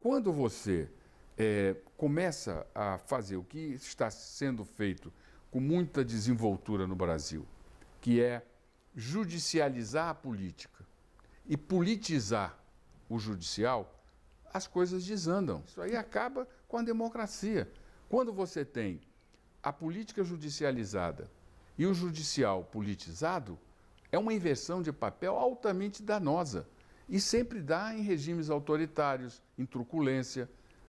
Quando você é, começa a fazer o que está sendo feito com muita desenvoltura no Brasil, que é judicializar a política e politizar o judicial, as coisas desandam. Isso aí acaba com a democracia. Quando você tem a política judicializada e o judicial politizado, é uma inversão de papel altamente danosa. E sempre dá em regimes autoritários, em truculência,